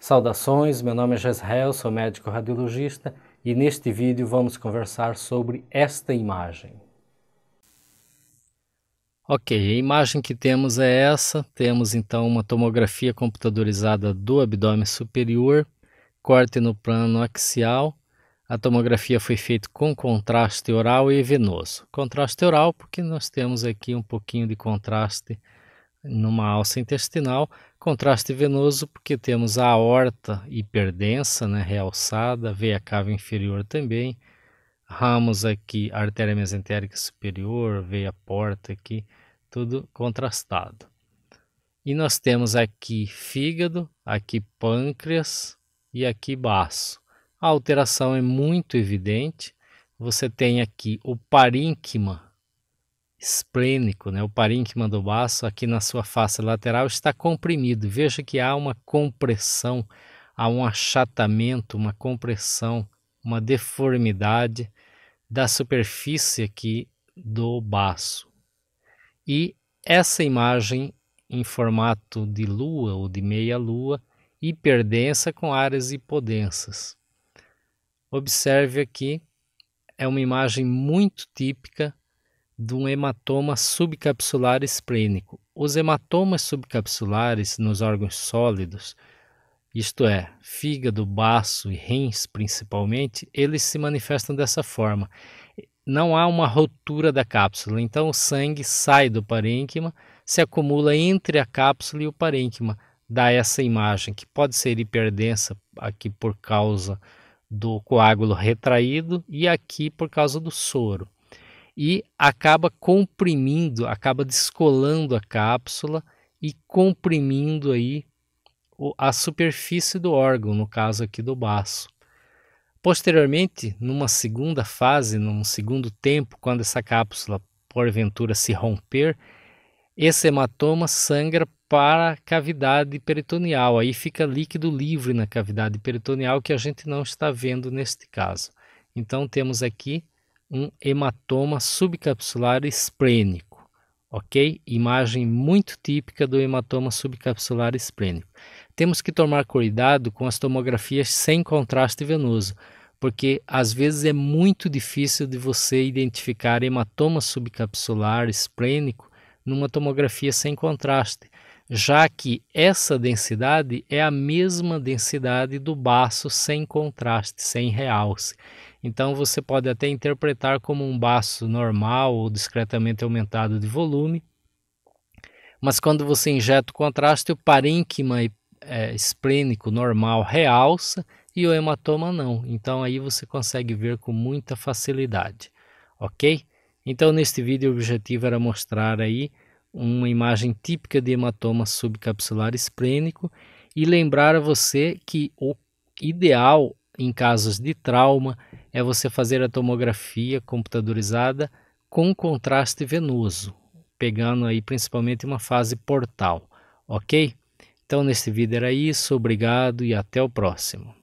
Saudações, meu nome é Jezreel, sou médico radiologista e neste vídeo vamos conversar sobre esta imagem. Ok, a imagem que temos é essa. Temos então uma tomografia computadorizada do abdômen superior, corte no plano axial. A tomografia foi feita com contraste oral e venoso. Contraste oral porque nós temos aqui um pouquinho de contraste numa alça intestinal, contraste venoso porque temos a aorta hiperdensa, né, realçada, veia cava inferior também, ramos aqui, artéria mesentérica superior, veia porta aqui, tudo contrastado. E nós temos aqui fígado, aqui pâncreas e aqui baço. A alteração é muito evidente. Você tem aqui o parínquima esplênico, né? o parínquima do baço, aqui na sua face lateral, está comprimido. Veja que há uma compressão, há um achatamento, uma compressão, uma deformidade da superfície aqui do baço. E essa imagem em formato de lua ou de meia-lua, hiperdensa com áreas hipodensas. Observe aqui, é uma imagem muito típica de um hematoma subcapsular esplênico. Os hematomas subcapsulares nos órgãos sólidos, isto é, fígado, baço e rins principalmente, eles se manifestam dessa forma. Não há uma rotura da cápsula, então o sangue sai do parênquima, se acumula entre a cápsula e o parênquima, dá essa imagem que pode ser hiperdensa aqui por causa do coágulo retraído e aqui por causa do soro e acaba comprimindo, acaba descolando a cápsula e comprimindo aí a superfície do órgão, no caso aqui do baço. Posteriormente, numa segunda fase, num segundo tempo, quando essa cápsula porventura se romper, esse hematoma sangra para a cavidade peritoneal, aí fica líquido livre na cavidade peritoneal que a gente não está vendo neste caso. Então temos aqui um hematoma subcapsular esplênico, ok? Imagem muito típica do hematoma subcapsular esplênico. Temos que tomar cuidado com as tomografias sem contraste venoso, porque às vezes é muito difícil de você identificar hematoma subcapsular esplênico numa tomografia sem contraste, já que essa densidade é a mesma densidade do baço sem contraste, sem realce. Então você pode até interpretar como um baço normal ou discretamente aumentado de volume. Mas quando você injeta o contraste, o parênquima é, esplênico normal realça e o hematoma não. Então aí você consegue ver com muita facilidade, ok? Então neste vídeo o objetivo era mostrar aí uma imagem típica de hematoma subcapsular esplênico e lembrar a você que o ideal em casos de trauma, é você fazer a tomografia computadorizada com contraste venoso, pegando aí principalmente uma fase portal, ok? Então, nesse vídeo era isso, obrigado e até o próximo.